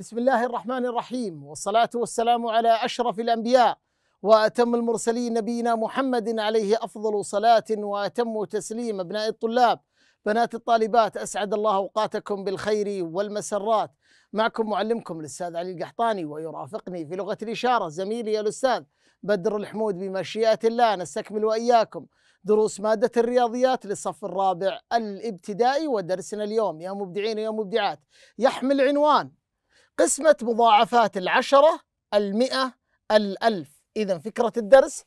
بسم الله الرحمن الرحيم والصلاة والسلام على أشرف الأنبياء وأتم المرسلين نبينا محمد عليه أفضل صلاة وأتم تسليم أبناء الطلاب بنات الطالبات أسعد الله أوقاتكم بالخير والمسرات معكم معلمكم الأستاذ علي القحطاني ويرافقني في لغة الإشارة زميلي الأستاذ بدر الحمود بمشيئة الله نستكمل وإياكم دروس مادة الرياضيات للصف الرابع الابتدائي ودرسنا اليوم يا مبدعين ويا مبدعات يحمل عنوان قسمة مضاعفات العشرة المئة الألف إذا فكرة الدرس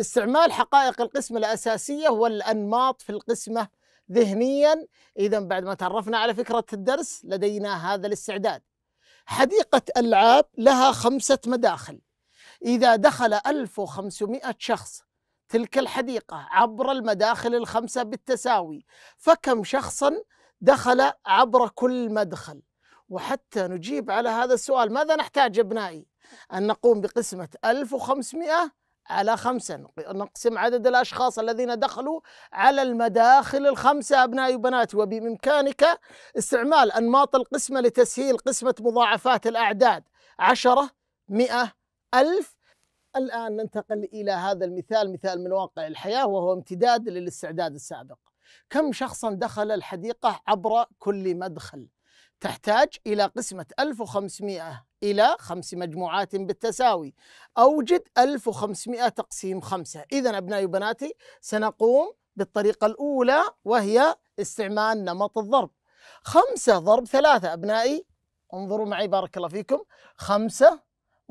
استعمال حقائق القسمة الأساسية والأنماط في القسمة ذهنيا إذا بعد ما تعرفنا على فكرة الدرس لدينا هذا الاستعداد حديقة ألعاب لها خمسة مداخل إذا دخل 1500 شخص تلك الحديقة عبر المداخل الخمسة بالتساوي فكم شخصا دخل عبر كل مدخل وحتى نجيب على هذا السؤال ماذا نحتاج ابنائي أن نقوم بقسمة 1500 على خمسة نقسم عدد الأشخاص الذين دخلوا على المداخل الخمسة أبنائي وبناتي وبإمكانك استعمال أنماط القسمة لتسهيل قسمة مضاعفات الأعداد عشرة مئة ألف الآن ننتقل إلى هذا المثال مثال من واقع الحياة وهو امتداد للاستعداد السابق كم شخصا دخل الحديقة عبر كل مدخل تحتاج إلى قسمة 1500 إلى خمس مجموعات بالتساوي أوجد 1500 تقسيم خمسة إذا أبنائي وبناتي سنقوم بالطريقة الأولى وهي استعمال نمط الضرب خمسة ضرب ثلاثة أبنائي انظروا معي بارك الله فيكم خمسة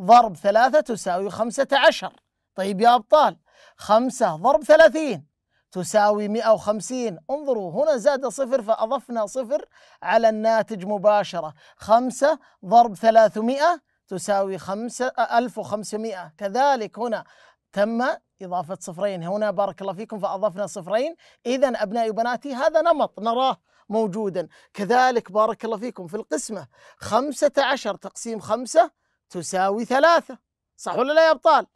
ضرب ثلاثة تساوي خمسة عشر طيب يا أبطال خمسة ضرب ثلاثين تساوي 150 انظروا هنا زاد صفر فأضفنا صفر على الناتج مباشرة 5 ضرب 300 تساوي 1500 كذلك هنا تم إضافة صفرين هنا بارك الله فيكم فأضفنا صفرين إذا أبنائي وبناتي هذا نمط نراه موجودا كذلك بارك الله فيكم في القسمة 15 تقسيم 5 تساوي 3 صح ولا لا يا أبطال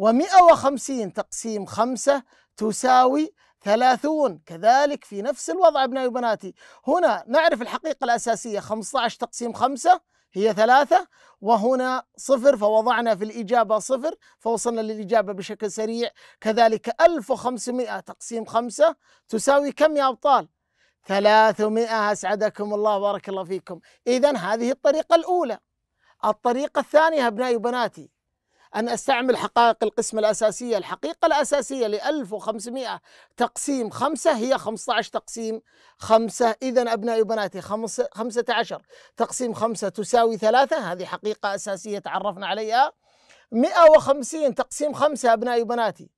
و150 تقسيم 5 تساوي ثلاثون كذلك في نفس الوضع أبنائي وبناتي هنا نعرف الحقيقة الأساسية 15 تقسيم 5 هي ثلاثة وهنا صفر فوضعنا في الإجابة صفر فوصلنا للإجابة بشكل سريع كذلك 1500 تقسيم 5 تساوي كم يا أبطال؟ 300 أسعدكم الله وبارك الله فيكم إذا هذه الطريقة الأولى الطريقة الثانية أبنائي وبناتي أن أستعمل حقائق القسم الأساسية الحقيقة الأساسية ل 1500 تقسيم 5 هي 15 تقسيم 5 إذا أبنائي وبناتي 15 تقسيم 5 تساوي 3 هذه حقيقة أساسية تعرفنا عليها 150 تقسيم 5 أبنائي وبناتي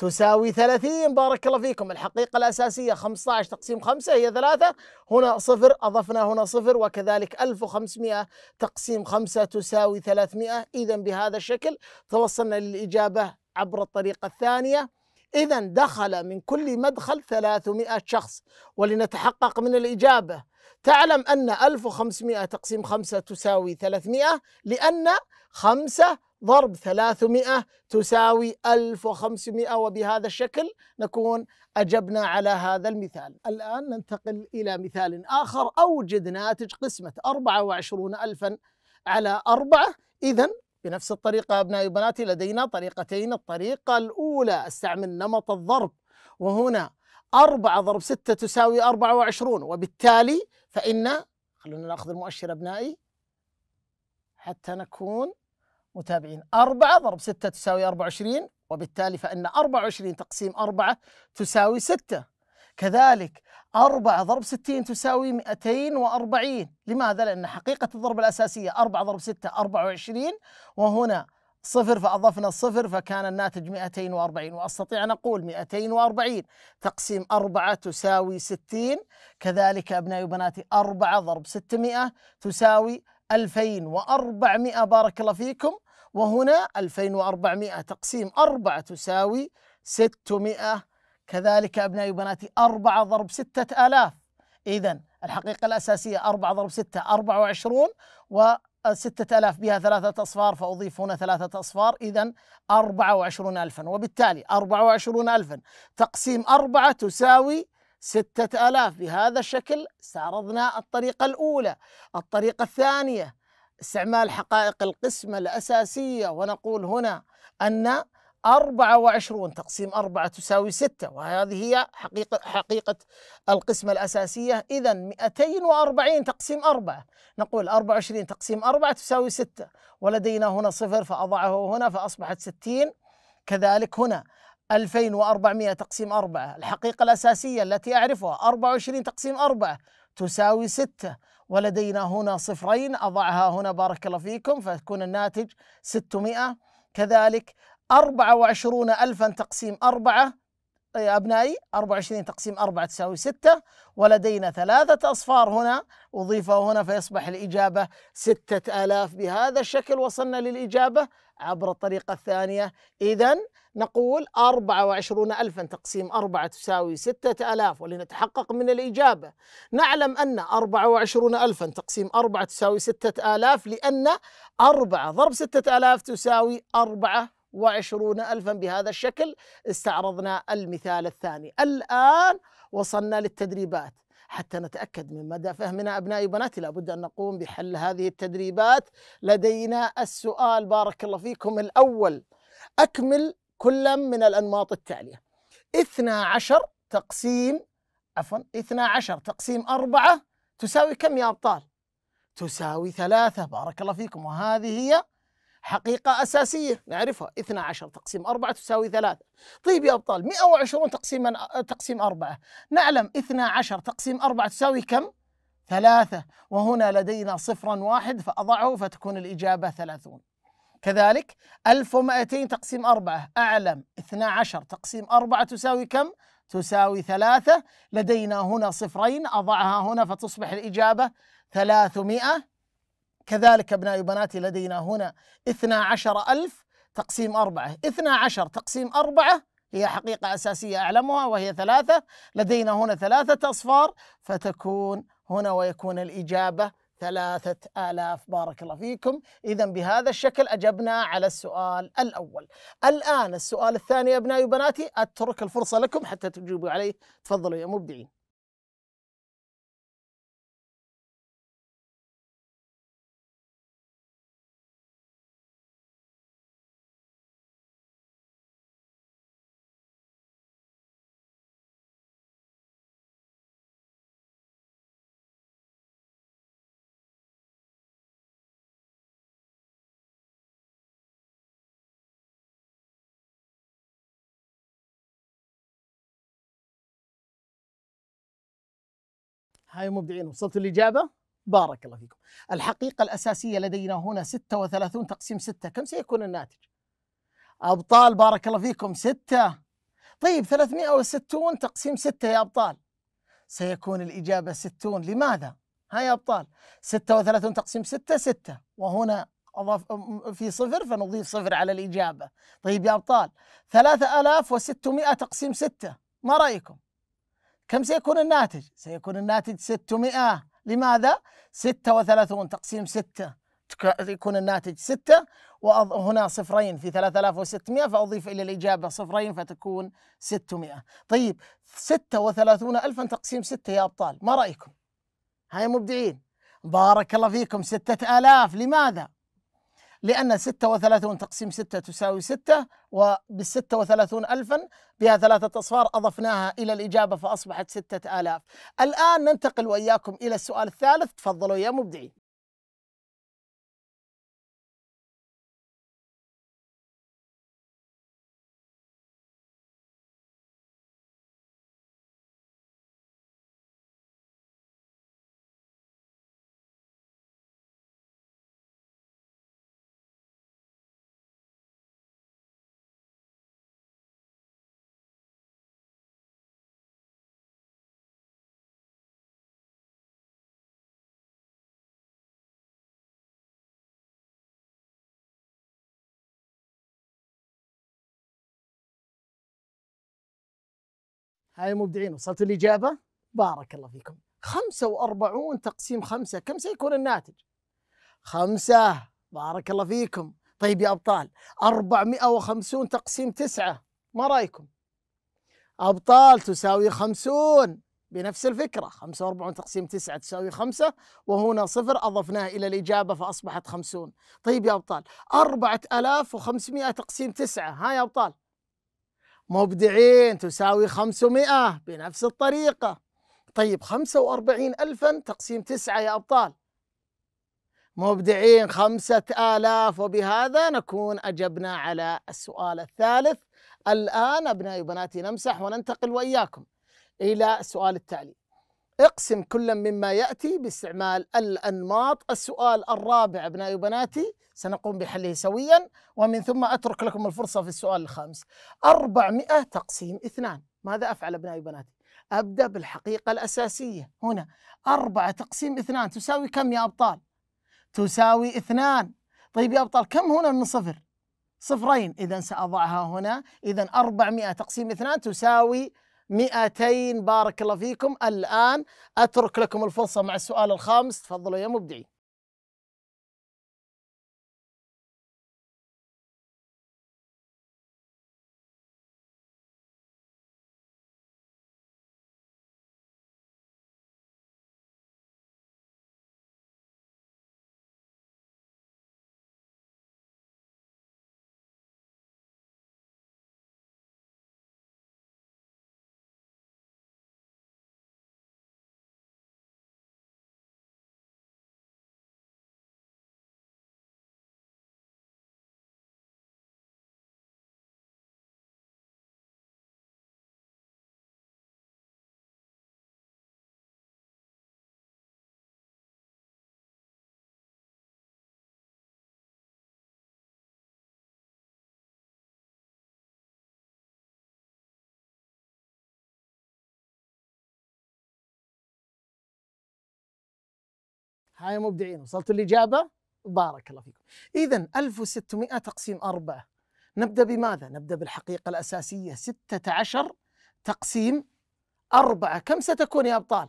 تساوي 30 بارك الله فيكم الحقيقة الأساسية 15 تقسيم 5 هي 3 هنا صفر أضفنا هنا صفر وكذلك 1500 تقسيم 5 تساوي 300 إذا بهذا الشكل توصلنا للإجابة عبر الطريقة الثانية إذا دخل من كل مدخل 300 شخص ولنتحقق من الإجابة تعلم أن 1500 تقسيم 5 تساوي 300 لأن 5 ضرب 300 تساوي 1500 وبهذا الشكل نكون أجبنا على هذا المثال الآن ننتقل إلى مثال آخر أوجد ناتج قسمة 24 ألفا على أربعة إذا بنفس الطريقة أبنائي وبناتي لدينا طريقتين الطريقة الأولى استعمل نمط الضرب وهنا 4 ضرب 6 تساوي 24 وبالتالي فإن خلونا ناخذ المؤشر أبنائي حتى نكون متابعين 4 ضرب 6 تساوي 24 وبالتالي فإن 24 تقسيم 4 تساوي 6 كذلك 4 ضرب 60 تساوي 240 لماذا؟ لأن حقيقة الضرب الأساسية 4 ضرب 6 24 وهنا صفر فأضفنا صفر فكان الناتج 240 وأستطيع أن أقول 240 تقسيم 4 تساوي 60 كذلك أبنائي وبناتي 4 ضرب 600 تساوي 2400 بارك الله فيكم وهنا 2400 تقسيم 4 تساوي 600 كذلك أبنائي وبناتي 4 ضرب 6000 إذا الحقيقة الأساسية 4 ضرب 6 24 و 6000 بها ثلاثة أصفار فأضيف هنا ثلاثة أصفار إذا 24000 وبالتالي 24000 تقسيم 4 تساوي ستة آلاف بهذا الشكل استعرضنا الطريقة الأولى الطريقة الثانية استعمال حقائق القسمة الأساسية ونقول هنا أن أربعة وعشرون تقسيم أربعة تساوي ستة وهذه هي حقيقة, حقيقة القسمة الأساسية إذا مئتين وأربعين تقسيم أربعة نقول أربعة وعشرين تقسيم أربعة تساوي ستة ولدينا هنا صفر فأضعه هنا فأصبحت ستين كذلك هنا 2400 تقسيم 4 الحقيقة الأساسية التي أعرفها 24 تقسيم 4 تساوي 6 ولدينا هنا صفرين أضعها هنا بارك الله فيكم فتكون الناتج 600 كذلك 24 ألفا تقسيم 4 أبنائي 24 تقسيم 4 تساوي 6 ولدينا ثلاثة أصفار هنا أضيفه هنا فيصبح الإجابة 6000 بهذا الشكل وصلنا للإجابة عبر الطريقة الثانية إذا نقول 24000 تقسيم 4 تساوي 6000 ولنتحقق من الإجابة نعلم أن 24000 تقسيم 4 تساوي 6000 لأن 4 ضرب 6000 تساوي 4 وعشرون ألفا بهذا الشكل استعرضنا المثال الثاني الآن وصلنا للتدريبات حتى نتأكد من مدى فهمنا أبنائي وبناتي لابد أن نقوم بحل هذه التدريبات لدينا السؤال بارك الله فيكم الأول أكمل كلا من الأنماط التالية 12 تقسيم عفوا 12 تقسيم 4 تساوي كم يا أبطال؟ تساوي ثلاثة بارك الله فيكم وهذه هي حقيقة أساسية نعرفها 12 تقسيم 4 تساوي 3 طيب يا أبطال 120 تقسيم تقسيم 4 نعلم 12 تقسيم 4 تساوي كم؟ ثلاثة وهنا لدينا صفرا واحد فأضعه فتكون الإجابة 30 كذلك 1200 تقسيم 4 أعلم 12 تقسيم 4 تساوي كم؟ تساوي ثلاثة لدينا هنا صفرين أضعها هنا فتصبح الإجابة 300 كذلك أبنائي وبناتي لدينا هنا 12 ألف تقسيم أربعة 12 تقسيم أربعة هي حقيقة أساسية أعلمها وهي ثلاثة لدينا هنا ثلاثة أصفار فتكون هنا ويكون الإجابة ثلاثة آلاف بارك الله فيكم إذا بهذا الشكل أجبنا على السؤال الأول الآن السؤال الثاني أبنائي وبناتي أترك الفرصة لكم حتى تجيبوا عليه تفضلوا يا مبدعين هاي مبدعين وصلت الإجابة بارك الله فيكم الحقيقة الأساسية لدينا هنا 36 تقسيم 6 كم سيكون الناتج أبطال بارك الله فيكم 6 طيب 360 تقسيم 6 يا أبطال سيكون الإجابة 60 لماذا؟ ها يا أبطال 36 تقسيم 6 6 وهنا أضاف في صفر فنضيف صفر على الإجابة طيب يا أبطال 3600 تقسيم 6 ما رأيكم؟ كم سيكون الناتج؟ سيكون الناتج 600 لماذا؟ 36 تقسيم 6 يكون الناتج 6 وهنا صفرين في 3600 فأضيف إلى الإجابة صفرين فتكون 600 طيب 36 ألفا تقسيم 6 يا أبطال ما رأيكم؟ هاي مبدعين بارك الله فيكم 6000 لماذا؟ لأن 36 تقسيم 6 تساوي 6 وبال 36 ألفا بها ثلاثة أصفار أضفناها إلى الإجابة فأصبحت 6000 الآن ننتقل وإياكم إلى السؤال الثالث تفضلوا يا مبدعين هاي مبدعين وصلتوا الإجابة بارك الله فيكم 45 تقسيم خمسة كم سيكون الناتج خمسة بارك الله فيكم طيب يا أبطال 450 تقسيم تسعة ما رأيكم أبطال تساوي 50 بنفس الفكرة 45 تقسيم 9 تساوي 5 وهنا صفر أضفناه إلى الإجابة فأصبحت 50 طيب يا أبطال 4500 تقسيم 9 ها يا أبطال مبدعين تساوي 500 بنفس الطريقة طيب 45 ألفا تقسيم تسعة يا أبطال مبدعين 5000 وبهذا نكون أجبنا على السؤال الثالث الآن أبنائي وبناتي نمسح وننتقل وإياكم إلى السؤال التالي اقسم كل مما يأتي باستعمال الأنماط السؤال الرابع أبنائي وبناتي سنقوم بحله سويا ومن ثم أترك لكم الفرصة في السؤال الخامس 400 تقسيم اثنان ماذا أفعل أبنائي وبناتي أبدأ بالحقيقة الأساسية هنا 4 تقسيم اثنان تساوي كم يا أبطال تساوي اثنان طيب يا أبطال كم هنا من صفر صفرين إذا سأضعها هنا إذا 400 تقسيم اثنان تساوي 200 بارك الله فيكم الآن أترك لكم الفرصة مع السؤال الخامس تفضلوا يا مبدعين هاي مبدعين وصلتوا الإجابة بارك الله فيكم إذا 1600 تقسيم أربعة نبدأ بماذا؟ نبدأ بالحقيقة الأساسية 16 تقسيم أربعة كم ستكون يا أبطال؟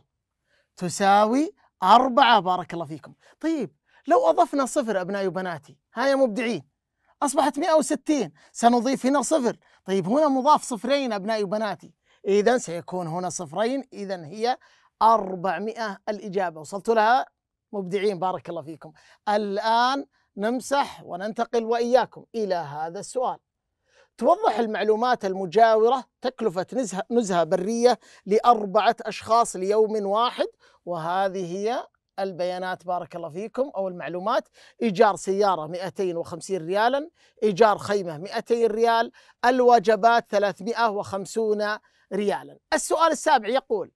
تساوي أربعة بارك الله فيكم طيب لو أضفنا صفر أبنائي وبناتي هاي مبدعين أصبحت 160 سنضيف هنا صفر طيب هنا مضاف صفرين أبنائي وبناتي إذا سيكون هنا صفرين إذا هي 400 الإجابة وصلت لها مبدعين بارك الله فيكم الآن نمسح وننتقل وإياكم إلى هذا السؤال توضح المعلومات المجاورة تكلفة نزهة, نزهة برية لأربعة أشخاص ليوم واحد وهذه هي البيانات بارك الله فيكم أو المعلومات إيجار سيارة 250 ريالا إيجار خيمة 200 ريال الوجبات 350 ريالا السؤال السابع يقول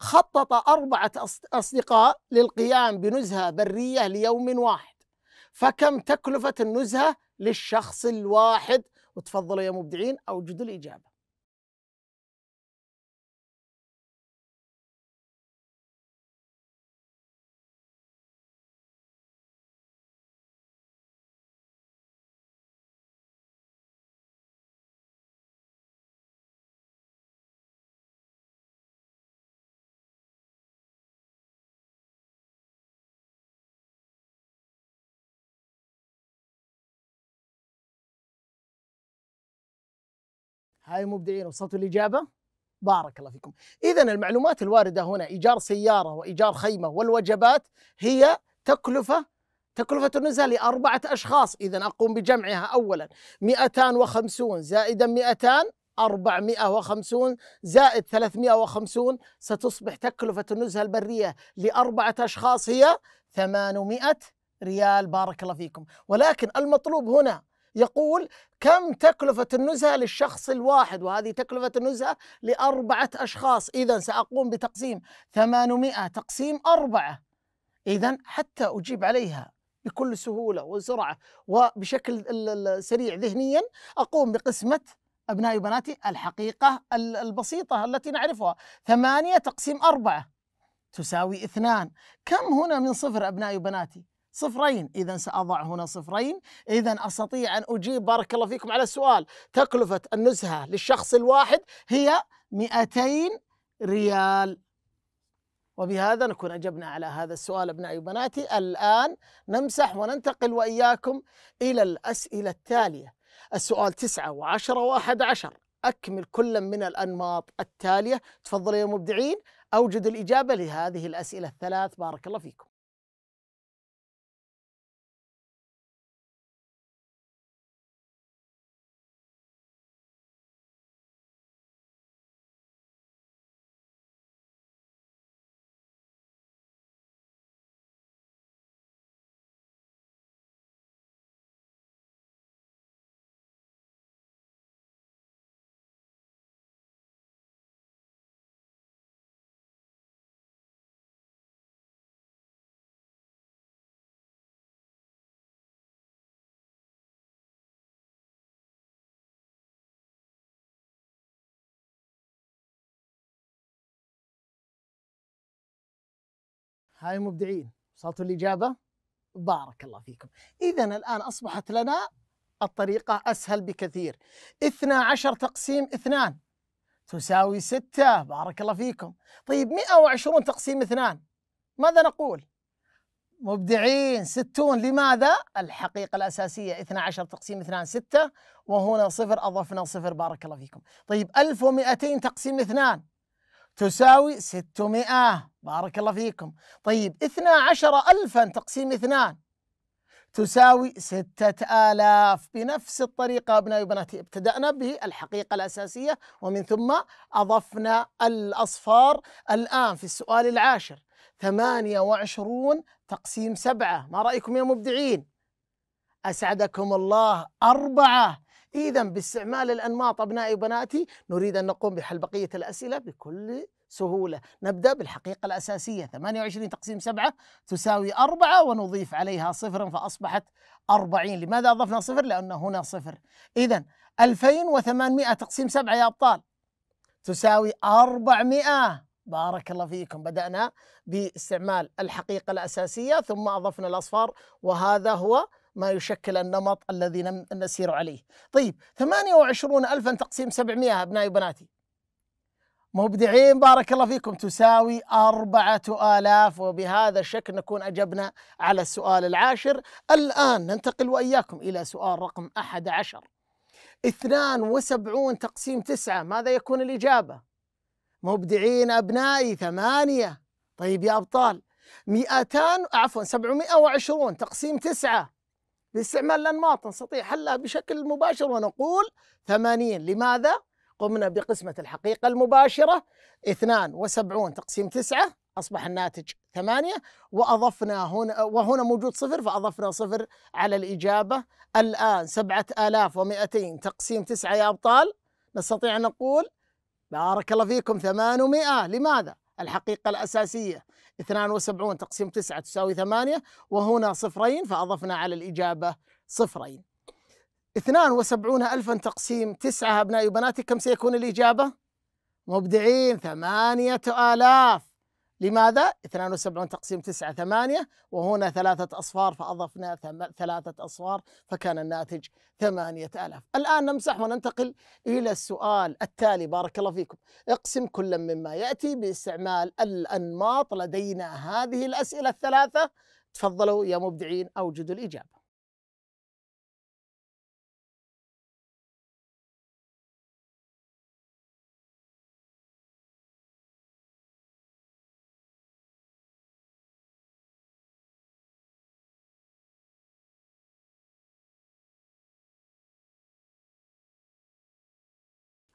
خطط أربعة أصدقاء للقيام بنزهة برية ليوم واحد فكم تكلفة النزهة للشخص الواحد وتفضلوا يا مبدعين أوجدوا الإجابة هاي مبدعين وصلتوا الإجابة بارك الله فيكم إذا المعلومات الواردة هنا إيجار سيارة وإيجار خيمة والوجبات هي تكلفة تكلفة النزهة لأربعة أشخاص إذا أقوم بجمعها أولا 250 زائدا 200 450 زائد 350 ستصبح تكلفة النزهة البرية لأربعة أشخاص هي 800 ريال بارك الله فيكم ولكن المطلوب هنا يقول كم تكلفة النزهة للشخص الواحد وهذه تكلفة النزهة لأربعة أشخاص إذا سأقوم بتقسيم 800 تقسيم أربعة إذا حتى أجيب عليها بكل سهولة وسرعة وبشكل سريع ذهنيا أقوم بقسمة أبنائي وبناتي الحقيقة البسيطة التي نعرفها ثمانية تقسيم أربعة تساوي اثنان كم هنا من صفر أبنائي وبناتي صفرين إذا سأضع هنا صفرين إذا أستطيع أن أجيب بارك الله فيكم على السؤال تكلفة النزهة للشخص الواحد هي 200 ريال وبهذا نكون أجبنا على هذا السؤال أبنائي وبناتي الآن نمسح وننتقل وإياكم إلى الأسئلة التالية السؤال 9 و10 و11 أكمل كل من الأنماط التالية تفضلوا يا مبدعين أوجد الإجابة لهذه الأسئلة الثلاث بارك الله فيكم هاي مبدعين وصلتوا الإجابة بارك الله فيكم إذا الآن أصبحت لنا الطريقة أسهل بكثير 12 تقسيم 2 تساوي 6 بارك الله فيكم طيب 120 تقسيم 2 ماذا نقول؟ مبدعين 60 لماذا؟ الحقيقة الأساسية 12 تقسيم 2 6 وهنا صفر أضفنا صفر بارك الله فيكم طيب 1200 تقسيم 2 تساوي 600 بارك الله فيكم طيب 12000 تقسيم 2 تساوي 6000 بنفس الطريقة أبنائي وبناتي ابتدأنا بالحقيقة الأساسية ومن ثم أضفنا الأصفار الآن في السؤال العاشر 28 تقسيم سبعة ما رأيكم يا مبدعين أسعدكم الله أربعة إذا باستعمال الأنماط أبنائي وبناتي نريد أن نقوم بحل بقية الأسئلة بكل سهولة نبدأ بالحقيقة الأساسية 28 تقسيم 7 تساوي 4 ونضيف عليها صفرا فأصبحت 40 لماذا أضفنا صفر؟ لأن هنا صفر إذا 2800 تقسيم 7 يا أبطال تساوي 400 بارك الله فيكم بدأنا باستعمال الحقيقة الأساسية ثم أضفنا الأصفار وهذا هو ما يشكل النمط الذي نسير عليه طيب 28 ألفا تقسيم 700 أبنائي وبناتي مبدعين بارك الله فيكم تساوي أربعة آلاف وبهذا الشكل نكون أجبنا على السؤال العاشر الآن ننتقل وإياكم إلى سؤال رقم أحد عشر اثنان وسبعون تقسيم تسعة ماذا يكون الإجابة مبدعين أبنائي ثمانية طيب يا أبطال مئتان عفوا سبعمائة وعشرون تقسيم تسعة باستعمال الانماط نستطيع حلها بشكل مباشر ونقول 80 لماذا؟ قمنا بقسمة الحقيقة المباشرة 72 تقسيم 9 أصبح الناتج 8 وأضفنا هنا وهنا موجود صفر فأضفنا صفر على الإجابة الآن 7200 تقسيم 9 يا أبطال نستطيع أن نقول بارك الله فيكم 800 لماذا؟ الحقيقة الأساسية 72 تقسيم 9 تساوي 8 وهنا صفرين فأضفنا على الإجابة صفرين 72 ألفا تقسيم 9 أبنائي وبناتي كم سيكون الإجابة؟ مبدعين ثمانية آلاف لماذا؟ 72 تقسيم 9 8 وهنا ثلاثة أصفار فأضفنا ثلاثة أصفار فكان الناتج 8000 الآن نمسح وننتقل إلى السؤال التالي بارك الله فيكم اقسم كل مما يأتي باستعمال الأنماط لدينا هذه الأسئلة الثلاثة تفضلوا يا مبدعين أوجدوا الإجابة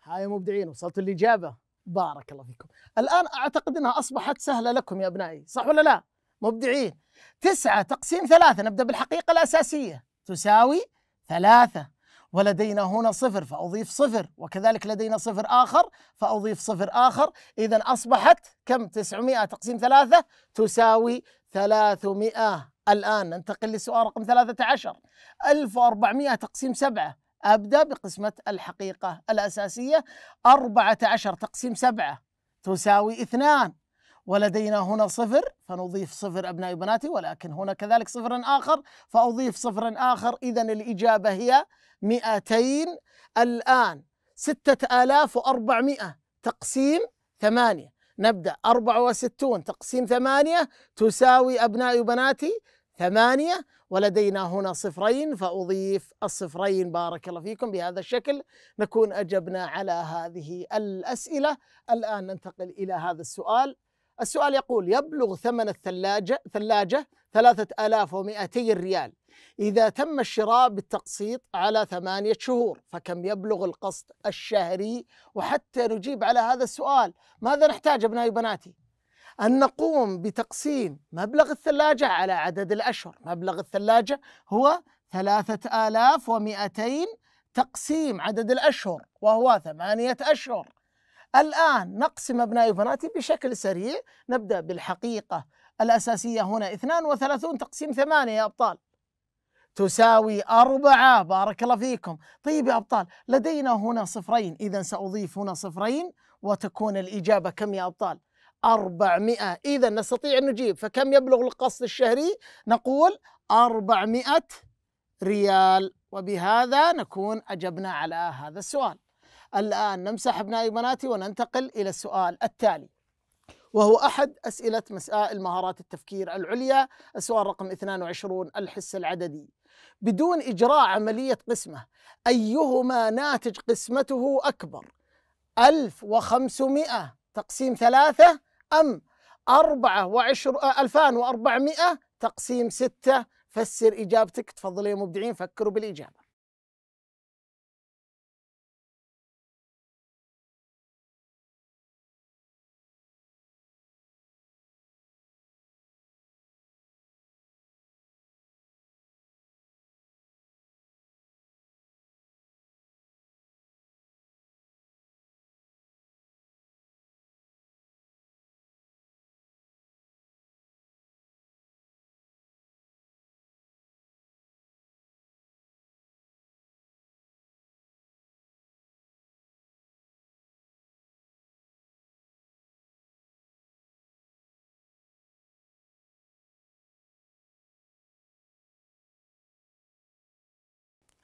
هاي مبدعين وصلتوا الإجابة بارك الله فيكم الآن أعتقد أنها أصبحت سهلة لكم يا أبنائي صح ولا لا مبدعين تسعة تقسيم ثلاثة نبدأ بالحقيقة الأساسية تساوي ثلاثة ولدينا هنا صفر فأضيف صفر وكذلك لدينا صفر آخر فأضيف صفر آخر إذا أصبحت كم 900 تقسيم ثلاثة تساوي 300 الآن ننتقل للسؤال رقم 13 1400 تقسيم سبعة أبدأ بقسمة الحقيقة الأساسية 14 تقسيم 7 تساوي 2 ولدينا هنا صفر فنضيف صفر أبنائي وبناتي ولكن هنا كذلك صفر آخر فأضيف صفرا آخر إذا الإجابة هي 200 الآن 6400 تقسيم 8 نبدأ 64 تقسيم 8 تساوي أبنائي وبناتي ثمانية ولدينا هنا صفرين فأضيف الصفرين بارك الله فيكم بهذا الشكل نكون أجبنا على هذه الأسئلة الآن ننتقل إلى هذا السؤال السؤال يقول يبلغ ثمن الثلاجة ثلاجة 3200 ريال إذا تم الشراء بالتقسيط على ثمانية شهور فكم يبلغ القسط الشهري وحتى نجيب على هذا السؤال ماذا نحتاج أبنائي وبناتي أن نقوم بتقسيم مبلغ الثلاجة على عدد الأشهر مبلغ الثلاجة هو ثلاثة آلاف ومئتين تقسيم عدد الأشهر وهو ثمانية أشهر الآن نقسم أبنائي وبناتي بشكل سريع نبدأ بالحقيقة الأساسية هنا 32 تقسيم 8 يا أبطال تساوي أربعة بارك الله فيكم طيب يا أبطال لدينا هنا صفرين إذا سأضيف هنا صفرين وتكون الإجابة كم يا أبطال 400 إذا نستطيع أن نجيب فكم يبلغ القسط الشهري؟ نقول 400 ريال وبهذا نكون أجبنا على هذا السؤال الآن نمسح أبنائي وبناتي وننتقل إلى السؤال التالي وهو أحد أسئلة مسائل مهارات التفكير العليا السؤال رقم 22 الحس العددي بدون إجراء عملية قسمة أيهما ناتج قسمته أكبر 1500 تقسيم ثلاثة أم آه، ألفان 2400 تقسيم 6 فسر إجابتك تفضلوا يا مبدعين فكروا بالإجابة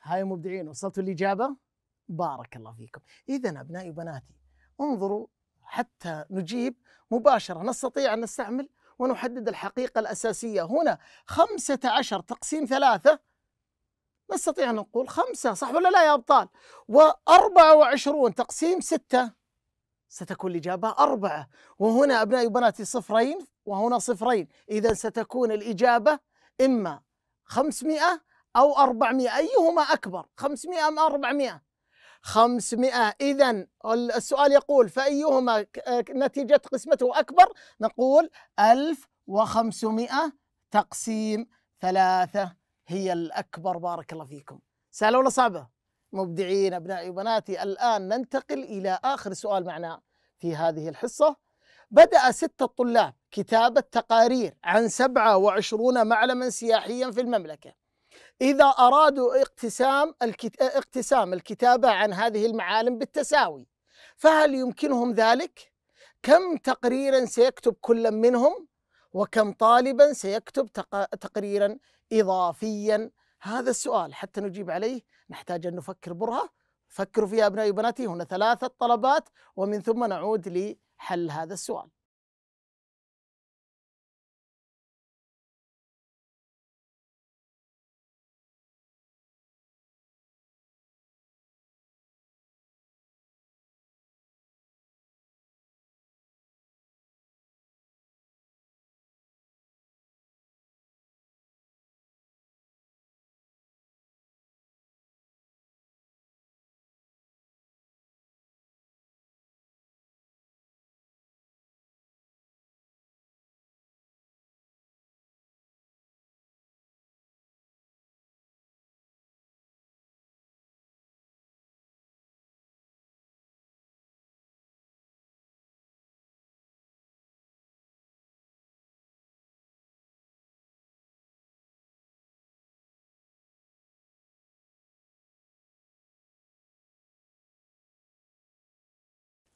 هاي مبدعين وصلتوا الإجابة بارك الله فيكم إذا أبنائي وبناتي انظروا حتى نجيب مباشرة نستطيع أن نستعمل ونحدد الحقيقة الأساسية هنا خمسة عشر تقسيم ثلاثة نستطيع أن نقول خمسة صح ولا لا يا أبطال وأربعة وعشرون تقسيم ستة ستكون الإجابة أربعة وهنا أبنائي وبناتي صفرين وهنا صفرين إذا ستكون الإجابة إما خمسمائة أو 400 أيهما أكبر 500 أم 400 500 إذا السؤال يقول فأيهما آه، نتيجة قسمته أكبر نقول 1500 تقسيم ثلاثة هي الأكبر بارك الله فيكم سهلة ولا صعبة مبدعين أبنائي وبناتي الآن ننتقل إلى آخر سؤال معنا في هذه الحصة بدأ ستة طلاب كتابة تقارير عن 27 معلما سياحيا في المملكة إذا أرادوا اقتسام اقتسام الكتابة عن هذه المعالم بالتساوي فهل يمكنهم ذلك؟ كم تقريرا سيكتب كل منهم؟ وكم طالبا سيكتب تقريرا إضافيا؟ هذا السؤال حتى نجيب عليه نحتاج أن نفكر برهة فكروا فيها أبنائي وبناتي هنا ثلاثة طلبات ومن ثم نعود لحل هذا السؤال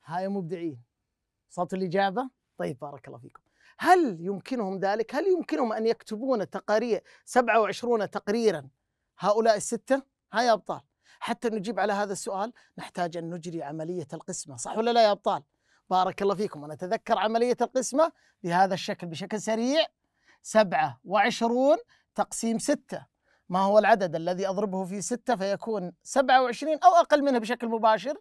هاي مبدعين صوت الإجابة طيب بارك الله فيكم هل يمكنهم ذلك؟ هل يمكنهم أن يكتبون تقارير 27 تقريرا هؤلاء الستة؟ هاي يا أبطال حتى نجيب على هذا السؤال نحتاج أن نجري عملية القسمة صح ولا لا يا أبطال؟ بارك الله فيكم ونتذكر عملية القسمة بهذا الشكل بشكل سريع 27 تقسيم 6 ما هو العدد الذي أضربه في 6 فيكون 27 أو أقل منه بشكل مباشر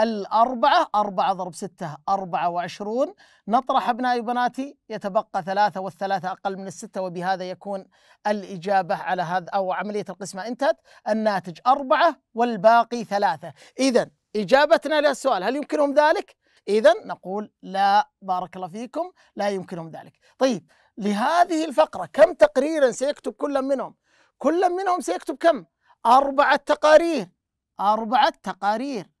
الأربعة أربعة ضرب ستة أربعة وعشرون نطرح أبنائي وبناتي يتبقى ثلاثة والثلاثة أقل من الستة وبهذا يكون الإجابة على هذا أو عملية القسمة انتهت الناتج أربعة والباقي ثلاثة إذا إجابتنا للسؤال هل يمكنهم ذلك؟ إذا نقول لا بارك الله فيكم لا يمكنهم ذلك طيب لهذه الفقرة كم تقريرا سيكتب كل منهم؟ كل منهم سيكتب كم؟ أربعة تقارير أربعة تقارير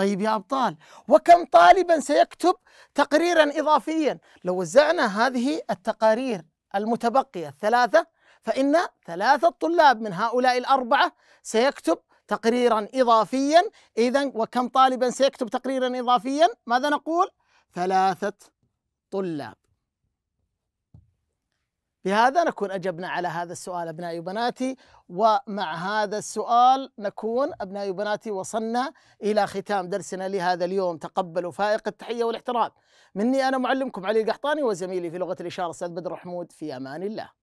طيب يا أبطال وكم طالبا سيكتب تقريرا إضافيا لو وزعنا هذه التقارير المتبقية الثلاثة فإن ثلاثة طلاب من هؤلاء الأربعة سيكتب تقريرا إضافيا إذا وكم طالبا سيكتب تقريرا إضافيا ماذا نقول ثلاثة طلاب بهذا نكون أجبنا على هذا السؤال أبنائي وبناتي ومع هذا السؤال نكون أبنائي وبناتي وصلنا إلى ختام درسنا لهذا اليوم تقبلوا فائق التحية والاحترام مني أنا معلمكم علي القحطاني وزميلي في لغة الإشارة أستاذ بدر حمود في أمان الله